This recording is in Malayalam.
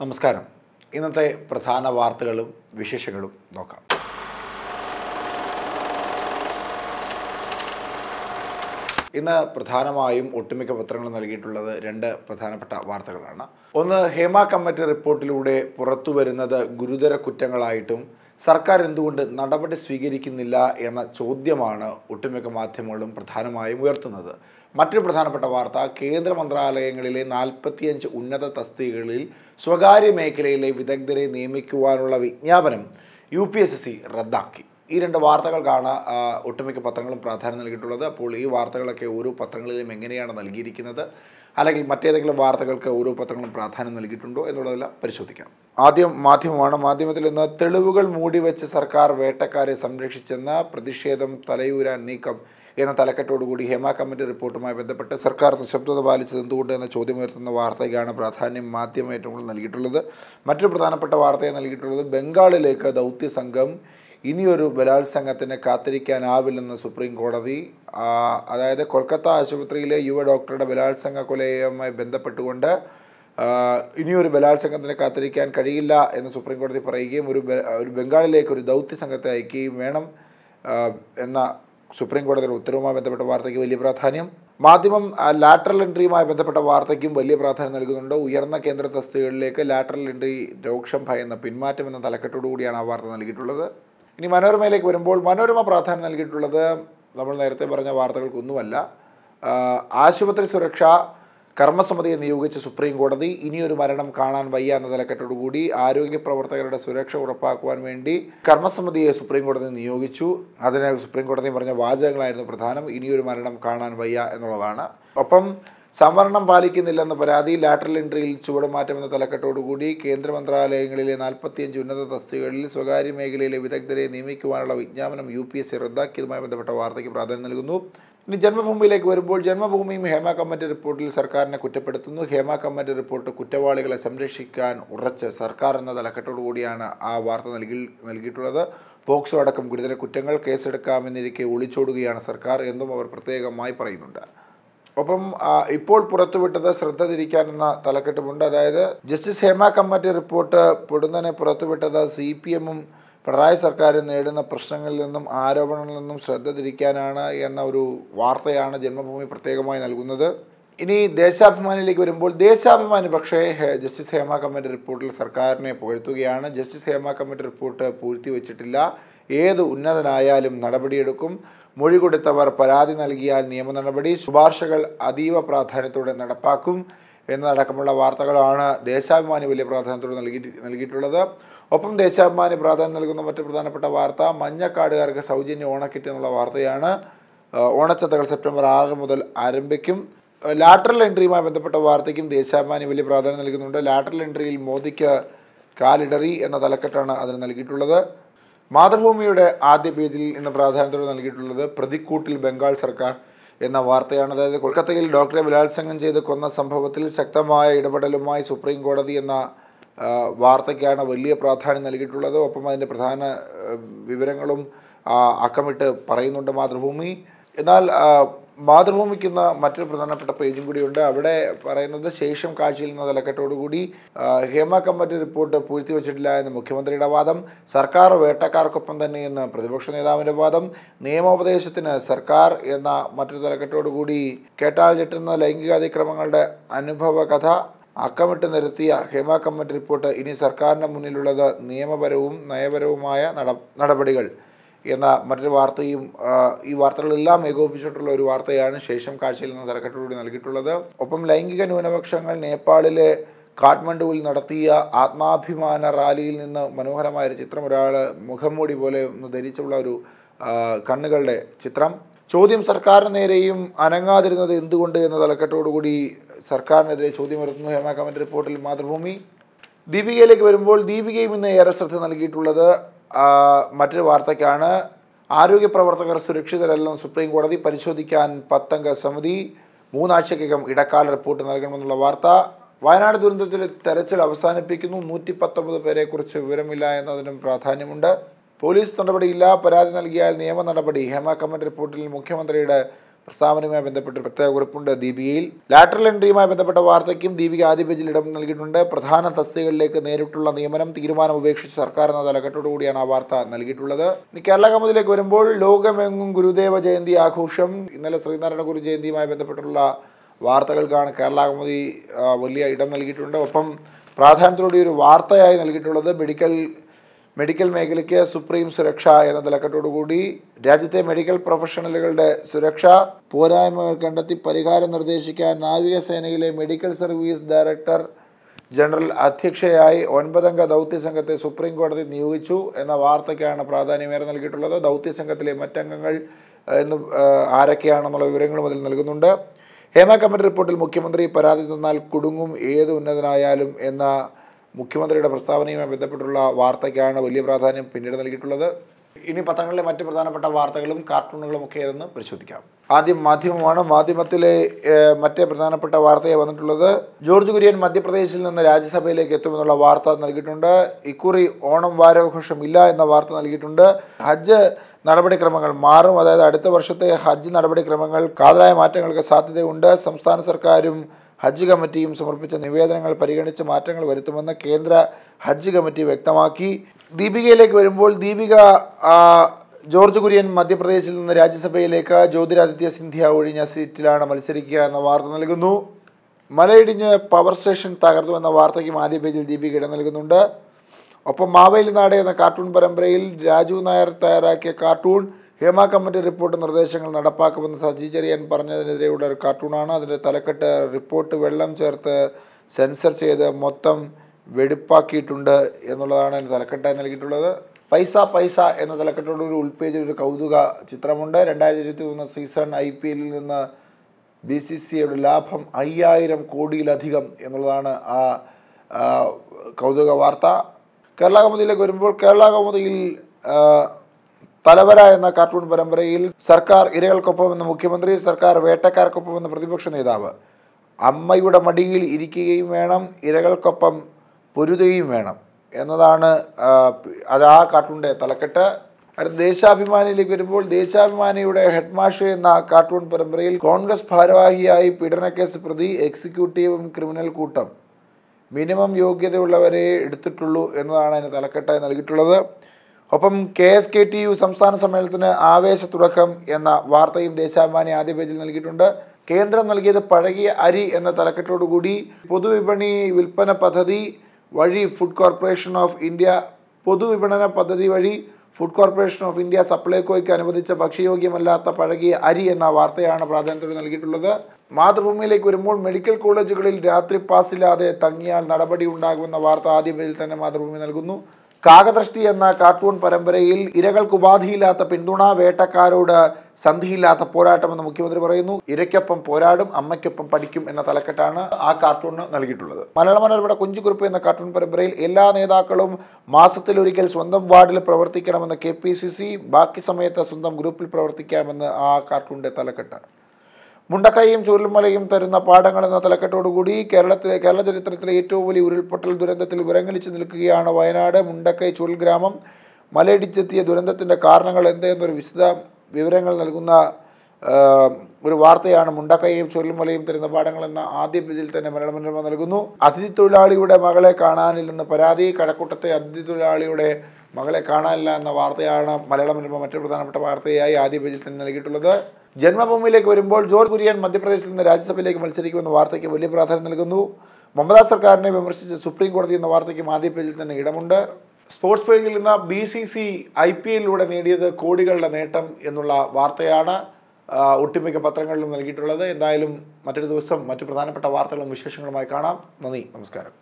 നമസ്കാരം ഇന്നത്തെ പ്രധാന വാർത്തകളും വിശേഷങ്ങളും നോക്കാം ഇന്ന് പ്രധാനമായും ഒട്ടുമിക്ക പത്രങ്ങൾ നൽകിയിട്ടുള്ളത് രണ്ട് പ്രധാനപ്പെട്ട വാർത്തകളാണ് ഒന്ന് ഹേമ കമ്മിറ്റി റിപ്പോർട്ടിലൂടെ പുറത്തു വരുന്നത് ഗുരുതര കുറ്റങ്ങളായിട്ടും സർക്കാർ എന്തുകൊണ്ട് നടപടി സ്വീകരിക്കുന്നില്ല എന്ന ചോദ്യമാണ് ഒട്ടുമിക്ക മാധ്യമങ്ങളും പ്രധാനമായും ഉയർത്തുന്നത് മറ്റൊരു പ്രധാനപ്പെട്ട വാർത്ത കേന്ദ്ര മന്ത്രാലയങ്ങളിലെ നാൽപ്പത്തിയഞ്ച് ഉന്നത തസ്തികകളിൽ സ്വകാര്യ മേഖലയിലെ വിദഗ്ധരെ നിയമിക്കുവാനുള്ള വിജ്ഞാപനം യു പി എസ് സി റദ്ദാക്കി ഈ രണ്ട് വാർത്തകൾക്കാണ് ഒട്ടുമിക്ക പത്രങ്ങളും പ്രാധാന്യം നൽകിയിട്ടുള്ളത് അപ്പോൾ ഈ വാർത്തകളൊക്കെ ഓരോ പത്രങ്ങളിലും എങ്ങനെയാണ് നൽകിയിരിക്കുന്നത് അല്ലെങ്കിൽ മറ്റേതെങ്കിലും വാർത്തകൾക്ക് ഓരോ പത്രങ്ങളും പ്രാധാന്യം നൽകിയിട്ടുണ്ടോ എന്നുള്ളതെല്ലാം പരിശോധിക്കാം ആദ്യം മാധ്യമമാണ് മാധ്യമത്തിൽ നിന്ന് തെളിവുകൾ മൂടിവെച്ച് സർക്കാർ വേട്ടക്കാരെ സംരക്ഷിച്ചെന്ന പ്രതിഷേധം തലയൂരാൻ നീക്കം എന്ന തലക്കെട്ടോടുകൂടി ഹേമ കമ്മിറ്റി റിപ്പോർട്ടുമായി ബന്ധപ്പെട്ട് സർക്കാർ നിശബ്ദത പാലിച്ചത് എന്തുകൊണ്ട് എന്ന ചോദ്യമുയർത്തുന്ന വാർത്തയ്ക്കാണ് പ്രാധാന്യം മാധ്യമ ഏറ്റവും കൂടുതൽ നൽകിയിട്ടുള്ളത് മറ്റൊരു പ്രധാനപ്പെട്ട വാർത്തയെ നൽകിയിട്ടുള്ളത് ബംഗാളിലേക്ക് ദൗത്യസംഘം ഇനിയൊരു ബലാത്സംഗത്തിന് കാത്തിരിക്കാനാവില്ലെന്ന് സുപ്രീം കോടതി അതായത് കൊൽക്കത്ത ആശുപത്രിയിലെ യുവ ഡോക്ടറുടെ ബലാത്സംഗ കൊലയുമായി ബന്ധപ്പെട്ടുകൊണ്ട് ഇനിയൊരു ബലാത്സംഗത്തിന് കാത്തിരിക്കാൻ കഴിയില്ല എന്ന് സുപ്രീം കോടതി പറയുകയും ഒരു ഒരു ബംഗാളിലേക്ക് ഒരു ദൗത്യ സംഘത്തെ അയക്കുകയും വേണം എന്ന സുപ്രീം കോടതിയുടെ ഉത്തരവുമായി ബന്ധപ്പെട്ട വാർത്തയ്ക്ക് വലിയ പ്രാധാന്യം മാധ്യമം ലാറ്ററൽ എൻട്രിയുമായി ബന്ധപ്പെട്ട വാർത്തയ്ക്കും വലിയ പ്രാധാന്യം നൽകുന്നുണ്ട് ഉയർന്ന കേന്ദ്ര തസ്തികളിലേക്ക് ലാറ്ററൽ എൻട്രി രോക്ഷം ഭയന്ന പിന്മാറ്റം എന്ന തലക്കെട്ടോടുകൂടിയാണ് ആ വാർത്ത നൽകിയിട്ടുള്ളത് ഇനി മനോരമയിലേക്ക് വരുമ്പോൾ മനോരമ പ്രാധാന്യം നൽകിയിട്ടുള്ളത് നമ്മൾ നേരത്തെ പറഞ്ഞ വാർത്തകൾക്കൊന്നുമല്ല ആശുപത്രി സുരക്ഷ കർമ്മസമിതിയെ നിയോഗിച്ച സുപ്രീം കോടതി ഇനിയൊരു മരണം കാണാൻ വയ്യ എന്ന നിലക്കെട്ടോടുകൂടി ആരോഗ്യ പ്രവർത്തകരുടെ സുരക്ഷ ഉറപ്പാക്കുവാൻ വേണ്ടി കർമ്മസമിതിയെ സുപ്രീം കോടതി നിയോഗിച്ചു അതിനെ സുപ്രീം കോടതി പറഞ്ഞ വാചകങ്ങളായിരുന്നു പ്രധാനം ഇനിയൊരു മരണം കാണാൻ വയ്യ എന്നുള്ളതാണ് ഒപ്പം സംവരണം പാലിക്കുന്നില്ലെന്ന പരാതി ലാറ്ററൽ എൻട്രിയിൽ ചുവടുമാറ്റമെന്ന തലക്കെട്ടോടുകൂടി കേന്ദ്ര മന്ത്രാലയങ്ങളിലെ നാൽപ്പത്തിയഞ്ച് ഉന്നത തസ്തികകളിൽ സ്വകാര്യ മേഖലയിലെ വിദഗ്ധരെ നിയമിക്കുവാനുള്ള വിജ്ഞാപനം യു പി എസ് സി റദ്ദാക്കിയതുമായി ബന്ധപ്പെട്ട വാർത്തയ്ക്ക് പ്രാധാന്യം നൽകുന്നു ഇനി ജന്മഭൂമിയിലേക്ക് വരുമ്പോൾ ജന്മഭൂമിയും ഹേമ കമ്മിറ്റി റിപ്പോർട്ടിൽ സർക്കാരിനെ കുറ്റപ്പെടുത്തുന്നു ഹേമ കമ്മിറ്റി റിപ്പോർട്ട് കുറ്റവാളികളെ സംരക്ഷിക്കാൻ ഉറച്ച് സർക്കാർ എന്ന തലക്കെട്ടോടുകൂടിയാണ് ആ വാർത്ത നൽകി നൽകിയിട്ടുള്ളത് പോക്സോ അടക്കം ഗുരുതര കുറ്റങ്ങൾ കേസെടുക്കാമെന്നിരിക്കെ ഒളിച്ചോടുകയാണ് സർക്കാർ എന്നും അവർ പ്രത്യേകമായി പറയുന്നുണ്ട് ഒപ്പം ഇപ്പോൾ പുറത്തുവിട്ടത് ശ്രദ്ധ തിരിക്കാൻ എന്ന തലക്കെട്ടുമുണ്ട് അതായത് ജസ്റ്റിസ് ഹേമ കമ്മിറ്റി റിപ്പോർട്ട് പൊടുന്നനെ പുറത്തുവിട്ടത് സി പി എമ്മും പിണറായി സർക്കാരും നേടുന്ന പ്രശ്നങ്ങളിൽ നിന്നും ആരോപണങ്ങളിൽ നിന്നും ശ്രദ്ധ തിരിക്കാനാണ് എന്ന ഒരു വാർത്തയാണ് ജന്മഭൂമി പ്രത്യേകമായി നൽകുന്നത് ഇനി ദേശാഭിമാനിയിലേക്ക് വരുമ്പോൾ ദേശാഭിമാനി പക്ഷേ ജസ്റ്റിസ് ഹേമ കമ്മിറ്റി റിപ്പോർട്ടിൽ സർക്കാരിനെ പുകഴ്ത്തുകയാണ് ജസ്റ്റിസ് ഹേമ കമ്മിറ്റി റിപ്പോർട്ട് പൂഴ്ത്തിവെച്ചിട്ടില്ല ഏത് ഉന്നതനായാലും നടപടിയെടുക്കും മൊഴി കൊടുത്തവർ പരാതി നൽകിയാൽ നിയമ നടപടി ശുപാർശകൾ അതീവ പ്രാധാന്യത്തോടെ നടപ്പാക്കും എന്നതടക്കമുള്ള വാർത്തകളാണ് ദേശാഭിമാനി വലിയ പ്രാധാന്യത്തോടെ നൽകി നൽകിയിട്ടുള്ളത് ഒപ്പം ദേശാഭിമാനി പ്രാധാന്യം നൽകുന്ന മറ്റു പ്രധാനപ്പെട്ട വാർത്ത മഞ്ഞക്കാടുകാർക്ക് സൗജന്യ ഓണക്കിറ്റ് എന്നുള്ള വാർത്തയാണ് ഓണച്ചന്തകൾ സെപ്റ്റംബർ ആറ് മുതൽ ആരംഭിക്കും ലാറ്ററൽ എൻട്രിയുമായി ബന്ധപ്പെട്ട വാർത്തയ്ക്കും ദേശാഭിമാനി വലിയ പ്രാധാന്യം നൽകുന്നുണ്ട് ലാറ്ററൽ എൻട്രിയിൽ മോദിക്ക് കാലിടറി എന്ന തലക്കെട്ടാണ് അതിന് നൽകിയിട്ടുള്ളത് മാതൃഭൂമിയുടെ ആദ്യ പേജിൽ ഇന്ന് പ്രാധാന്യത്തോടെ നൽകിയിട്ടുള്ളത് പ്രതിക്കൂട്ടിൽ ബംഗാൾ സർക്കാർ എന്ന വാർത്തയാണ് അതായത് കൊൽക്കത്തയിൽ ഡോക്ടറെ ബലാത്സംഗം ചെയ്ത് കൊന്ന സംഭവത്തിൽ ശക്തമായ ഇടപെടലുമായി സുപ്രീം കോടതി എന്ന വാർത്തയ്ക്കാണ് വലിയ പ്രാധാന്യം നൽകിയിട്ടുള്ളത് ഒപ്പം അതിൻ്റെ പ്രധാന വിവരങ്ങളും അക്കമിട്ട് പറയുന്നുണ്ട് മാതൃഭൂമി എന്നാൽ മാതൃഭൂമിക്കുന്ന മറ്റൊരു പ്രധാനപ്പെട്ട പേജും കൂടിയുണ്ട് അവിടെ പറയുന്നത് ശേഷം കാഴ്ചയിൽ നിന്ന തലക്കെട്ടോടുകൂടി ഹേമ കമ്മിറ്റി റിപ്പോർട്ട് പൂഴ്ത്തിവച്ചിട്ടില്ല എന്ന് മുഖ്യമന്ത്രിയുടെ വാദം സർക്കാർ വേട്ടക്കാർക്കൊപ്പം തന്നെ എന്ന് പ്രതിപക്ഷ നേതാവിൻ്റെ വാദം നിയമോപദേശത്തിന് സർക്കാർ എന്ന മറ്റൊരു തലക്കെട്ടോടുകൂടി കേട്ടാൽ ചെട്ടുന്ന ലൈംഗികാതിക്രമങ്ങളുടെ അനുഭവ കഥ അക്കമിട്ട് നിരത്തിയ ഹേമ കമ്മിറ്റി റിപ്പോർട്ട് ഇനി സർക്കാരിൻ്റെ മുന്നിലുള്ളത് നിയമപരവും നയപരവുമായ നടപടികൾ എന്ന മറ്റൊരു വാർത്തയും ഈ വാർത്തകളെല്ലാം ഏകോപിപ്പിച്ചിട്ടുള്ള ഒരു വാർത്തയാണ് ശേഷം കാഴ്ചയിൽ നിന്ന് തലക്കെട്ടോട് നൽകിയിട്ടുള്ളത് ഒപ്പം ലൈംഗിക ന്യൂനപക്ഷങ്ങൾ നേപ്പാളിലെ കാഠ്മണ്ഡുവിൽ നടത്തിയ ആത്മാഭിമാന റാലിയിൽ നിന്ന് മനോഹരമായ ചിത്രം ഒരാൾ മുഖംമൂടി പോലെ ഒന്ന് ധരിച്ചുള്ള ഒരു കണ്ണുകളുടെ ചിത്രം ചോദ്യം സർക്കാരിന് നേരെയും അനങ്ങാതിരുന്നത് എന്തുകൊണ്ട് എന്ന തലക്കെട്ടോടുകൂടി സർക്കാരിനെതിരെ ചോദ്യം ഉയർത്തുന്നു ഹേമ കമ്മിറ്റി റിപ്പോർട്ടിൽ മാതൃഭൂമി ദീപികയിലേക്ക് വരുമ്പോൾ ദീപികയും ഇന്ന് ഏറെ ശ്രദ്ധ നൽകിയിട്ടുള്ളത് മറ്റൊരു വാർത്തയ്ക്കാണ് ആരോഗ്യ പ്രവർത്തകർ സുരക്ഷിതരല്ലെന്ന് സുപ്രീം കോടതി പരിശോധിക്കാൻ പത്തംഗ സമിതി മൂന്നാഴ്ചക്കകം ഇടക്കാല റിപ്പോർട്ട് നൽകണമെന്നുള്ള വാർത്ത വയനാട് ദുരന്തത്തിൽ തെരച്ചിൽ അവസാനിപ്പിക്കുന്നു നൂറ്റി പത്തൊമ്പത് പേരെക്കുറിച്ച് വിവരമില്ല എന്നതിനും പ്രാധാന്യമുണ്ട് പോലീസ് നടപടിയില്ല പരാതി നൽകിയാൽ നിയമ നടപടി ഹേമ കമ്മിറ്റി റിപ്പോർട്ടിൽ മുഖ്യമന്ത്രിയുടെ പ്രസ്താവനയുമായി ബന്ധപ്പെട്ട് പ്രത്യേക കുറിപ്പുണ്ട് ദീപികയിൽ ലാറ്ററൽ എൻട്രിയുമായി ബന്ധപ്പെട്ട വാർത്തയ്ക്കും ദീപിക ആദ്യ പേജിൽ ഇടം നൽകിയിട്ടുണ്ട് പ്രധാന തസ്തികകളിലേക്ക് നേരിട്ടുള്ള നിയമനം തീരുമാനം ഉപേക്ഷിച്ച് സർക്കാർ എന്ന തലക്കെട്ടോടുകൂടിയാണ് ആ വാർത്ത നൽകിയിട്ടുള്ളത് ഇനി കേരള കമ്മതിലേക്ക് വരുമ്പോൾ ലോകമെങ്ങും ഗുരുദേവ ജയന്തി ആഘോഷം ഇന്നലെ ശ്രീനാരായണ ഗുരു ജയന്തിയുമായി ബന്ധപ്പെട്ടുള്ള വാർത്തകൾക്കാണ് കേരള കമ്മതി വലിയ ഇടം നൽകിയിട്ടുണ്ട് ഒപ്പം പ്രാധാന്യത്തോടെ ഒരു വാർത്തയായി നൽകിയിട്ടുള്ളത് മെഡിക്കൽ മെഡിക്കൽ മേഖലയ്ക്ക് സുപ്രീം സുരക്ഷ എന്ന തലക്കെട്ടോടുകൂടി രാജ്യത്തെ മെഡിക്കൽ പ്രൊഫഷണലുകളുടെ സുരക്ഷ പോരായ്മകൾ കണ്ടെത്തി പരിഹാരം നിർദ്ദേശിക്കാൻ നാവികസേനയിലെ മെഡിക്കൽ സർവീസ് ഡയറക്ടർ ജനറൽ അധ്യക്ഷയായി ഒൻപതംഗ ദൗത്യ സംഘത്തെ സുപ്രീം കോടതി നിയോഗിച്ചു എന്ന വാർത്തയ്ക്കാണ് പ്രാധാന്യമേറെ നൽകിയിട്ടുള്ളത് ദൗത്യ സംഘത്തിലെ മറ്റംഗങ്ങൾ എന്ന് ആരൊക്കെയാണെന്നുള്ള വിവരങ്ങളും അതിൽ നൽകുന്നുണ്ട് ഹേമ കമ്മിറ്റി റിപ്പോർട്ടിൽ മുഖ്യമന്ത്രി പരാതി തന്നാൽ കുടുങ്ങും ഏത് ഉന്നതനായാലും എന്ന മുഖ്യമന്ത്രിയുടെ പ്രസ്താവനയുമായി ബന്ധപ്പെട്ടുള്ള വാർത്തയ്ക്കാണ് വലിയ പ്രാധാന്യം പിന്നീട് നൽകിയിട്ടുള്ളത് ഇനി പത്രങ്ങളിലെ മറ്റ് പ്രധാനപ്പെട്ട വാർത്തകളും കാർട്ടൂണുകളും ഒക്കെ ഏതെന്ന് പരിശോധിക്കാം ആദ്യം മാധ്യമമാണ് മാധ്യമത്തിലെ മറ്റേ പ്രധാനപ്പെട്ട വാർത്തയെ വന്നിട്ടുള്ളത് ജോർജ് കുര്യൻ മധ്യപ്രദേശിൽ നിന്ന് രാജ്യസഭയിലേക്ക് എത്തുമെന്നുള്ള വാർത്ത നൽകിയിട്ടുണ്ട് ഇക്കുറി ഓണം വാരാഘോഷം ഇല്ല എന്ന വാർത്ത നൽകിയിട്ടുണ്ട് ഹജ്ജ് നടപടിക്രമങ്ങൾ മാറും അതായത് അടുത്ത വർഷത്തെ ഹജ്ജ് നടപടിക്രമങ്ങൾ കാതലായ മാറ്റങ്ങൾക്ക് സാധ്യതയുണ്ട് സംസ്ഥാന സർക്കാരും ഹജ്ജ് കമ്മിറ്റിയും സമർപ്പിച്ച നിവേദനങ്ങൾ പരിഗണിച്ച് മാറ്റങ്ങൾ വരുത്തുമെന്ന് കേന്ദ്ര ഹജ്ജ് കമ്മിറ്റി വ്യക്തമാക്കി ദീപികയിലേക്ക് വരുമ്പോൾ ദീപിക ജോർജ് കുര്യൻ മധ്യപ്രദേശിൽ നിന്ന് രാജ്യസഭയിലേക്ക് ജ്യോതിരാദിത്യ സിന്ധ്യ ഒഴിഞ്ഞ സീറ്റിലാണ് മത്സരിക്കുക എന്ന വാർത്ത നൽകുന്നു മലയിടിഞ്ഞ് പവർ സ്റ്റേഷൻ തകർന്നു എന്ന വാർത്തയ്ക്കും ആദ്യ പേജിൽ ദീപിക ഇടം നൽകുന്നുണ്ട് ഒപ്പം മാവേലി നാട് എന്ന കാർട്ടൂൺ പരമ്പരയിൽ രാജു നായർ തയ്യാറാക്കിയ കാർട്ടൂൺ ഹേമ കമ്മിറ്റി റിപ്പോർട്ട് നിർദ്ദേശങ്ങൾ നടപ്പാക്കുമെന്ന് സജി ചെറിയൻ പറഞ്ഞതിനെതിരെയുള്ള ഒരു കാർട്ടൂണാണ് അതിൻ്റെ തലക്കെട്ട് റിപ്പോർട്ട് വെള്ളം ചേർത്ത് സെൻസർ ചെയ്ത് മൊത്തം വെടിപ്പാക്കിയിട്ടുണ്ട് എന്നുള്ളതാണ് അതിൻ്റെ തലക്കെട്ടായി നൽകിയിട്ടുള്ളത് പൈസ പൈസ എന്ന തലക്കെട്ടോടൊരു ഉൾപേജിൽ ഒരു കൗതുക ചിത്രമുണ്ട് രണ്ടായിരത്തി ഇരുപത്തി മൂന്ന് സീസൺ ഐ പി എല്ലിൽ നിന്ന് ബി സി സിയുടെ ലാഭം അയ്യായിരം കോടിയിലധികം എന്നുള്ളതാണ് ആ കൗതുക വാർത്ത കേരള കൗമുദിയിലേക്ക് വരുമ്പോൾ കേരള കൗമുദിയിൽ തലവര എന്ന കാർട്ടൂൺ പരമ്പരയിൽ സർക്കാർ ഇരകൾക്കൊപ്പമെന്ന് മുഖ്യമന്ത്രി സർക്കാർ വേട്ടക്കാർക്കൊപ്പമെന്ന് പ്രതിപക്ഷ നേതാവ് അമ്മയുടെ മടിയിൽ ഇരിക്കുകയും വേണം ഇരകൾക്കൊപ്പം പൊരുതുകയും വേണം എന്നതാണ് അത് ആ കാർട്ടൂണിൻ്റെ തലക്കെട്ട് അത് ദേശാഭിമാനിയിലേക്ക് വരുമ്പോൾ ദേശാഭിമാനിയുടെ ഹെഡ്മാഷ എന്ന കാർട്ടൂൺ പരമ്പരയിൽ കോൺഗ്രസ് ഭാരവാഹിയായി പീഡനക്കേസ് പ്രതി എക്സിക്യൂട്ടീവും ക്രിമിനൽ കൂട്ടം മിനിമം യോഗ്യതയുള്ളവരെ എടുത്തിട്ടുള്ളൂ എന്നതാണ് അതിന് തലക്കെട്ടായി നൽകിയിട്ടുള്ളത് ഒപ്പം K S K T U സംസ്ഥാന സമ്മേളനത്തിന് ആവേശ തുടക്കം എന്ന വാർത്തയും ദേശാഭിമാനി ആദ്യ പേജിൽ നൽകിയിട്ടുണ്ട് കേന്ദ്രം നൽകിയത് പഴകിയ അരി എന്ന തലക്കെട്ടോടുകൂടി പൊതുവിപണി വിൽപ്പന പദ്ധതി വഴി ഫുഡ് കോർപ്പറേഷൻ ഓഫ് ഇന്ത്യ പൊതുവിപണന പദ്ധതി വഴി ഫുഡ് കോർപ്പറേഷൻ ഓഫ് ഇന്ത്യ സപ്ലൈകോയ്ക്ക് അനുവദിച്ച ഭക്ഷ്യയോഗ്യമല്ലാത്ത പഴകിയ അരി എന്ന വാർത്തയാണ് പ്രാധാന്യത്തോടെ നൽകിയിട്ടുള്ളത് മാതൃഭൂമിയിലേക്ക് വരുമ്പോൾ മെഡിക്കൽ കോളേജുകളിൽ രാത്രി പാസ്സില്ലാതെ തങ്ങിയാൽ നടപടി ഉണ്ടാകുമെന്ന വാർത്ത ആദ്യ തന്നെ മാതൃഭൂമി നൽകുന്നു കാകദൃഷ്ടി എന്ന കാർട്ടൂൺ പരമ്പരയിൽ ഇരകൾക്ക് ഉപാധിയില്ലാത്ത പിന്തുണ വേട്ടക്കാരോട് സന്ധിയില്ലാത്ത പോരാട്ടമെന്ന് മുഖ്യമന്ത്രി പറയുന്നു ഇരയ്ക്കൊപ്പം പോരാടും അമ്മയ്ക്കൊപ്പം പഠിക്കും എന്ന തലക്കെട്ടാണ് ആ കാർട്ടൂൺ നൽകിയിട്ടുള്ളത് മലയാള മനോരമയുടെ കുഞ്ചുകുറിപ്പ് എന്ന കാർട്ടൂൺ പരമ്പരയിൽ എല്ലാ നേതാക്കളും മാസത്തിലൊരിക്കൽ സ്വന്തം വാർഡിൽ പ്രവർത്തിക്കണമെന്ന് കെ ബാക്കി സമയത്ത് സ്വന്തം ഗ്രൂപ്പിൽ പ്രവർത്തിക്കാമെന്ന് ആ കാർട്ടൂണിൻ്റെ തലക്കെട്ടാണ് മുണ്ടക്കൈയും ചൂരൽമലയും തരുന്ന പാഠങ്ങൾ എന്ന തലക്കെട്ടോടുകൂടി കേരളത്തിലെ കേരള ചരിത്രത്തിലെ ഏറ്റവും വലിയ ഉരുൾപൊട്ടൽ ദുരന്തത്തിൽ വിറങ്ങലിച്ച് നിൽക്കുകയാണ് വയനാട് മുണ്ടക്കൈ ചുൽ ഗ്രാമം മലയിടിച്ചെത്തിയ ദുരന്തത്തിൻ്റെ കാരണങ്ങൾ എന്തെന്നൊരു വിശദ വിവരങ്ങൾ നൽകുന്ന ഒരു വാർത്തയാണ് മുണ്ടക്കൈയും ചുരൽമലയും തരുന്ന പാഠങ്ങൾ എന്ന ആദ്യ പേജിൽ തന്നെ മലയാള മനോരമ നൽകുന്നു അതിഥി തൊഴിലാളിയുടെ മകളെ കാണാനില്ലെന്ന പരാതി കഴക്കൂട്ടത്തെ അതിഥി തൊഴിലാളിയുടെ മകളെ കാണാനില്ല എന്ന വാർത്തയാണ് മലയാള മനോരമ മറ്റൊരു പ്രധാനപ്പെട്ട വാർത്തയായി ആദ്യ പേജിൽ തന്നെ നൽകിയിട്ടുള്ളത് ജന്മഭൂമിയിലേക്ക് വരുമ്പോൾ ജോർജ് കുര്യൻ മധ്യപ്രദേശിൽ നിന്ന് രാജ്യസഭയിലേക്ക് മത്സരിക്കുമെന്ന വാർത്തയ്ക്ക് വലിയ പ്രാധാന്യം നൽകുന്നു മമതാ സർക്കാരിനെ വിമർശിച്ച് സുപ്രീം കോടതി എന്ന വാർത്തയ്ക്കും ആദ്യ പേജിൽ തന്നെ ഇടമുണ്ട് സ്പോർട്സ് പേജിൽ നിന്ന് B C C I P എല്ലിലൂടെ നേടിയത് കോടികളുടെ നേട്ടം എന്നുള്ള വാർത്തയാണ് ഒട്ടുമിക്ക പത്രങ്ങളിലും നൽകിയിട്ടുള്ളത് എന്തായാലും മറ്റൊരു ദിവസം മറ്റു പ്രധാനപ്പെട്ട വാർത്തകളും വിശേഷങ്ങളുമായി കാണാം നന്ദി നമസ്കാരം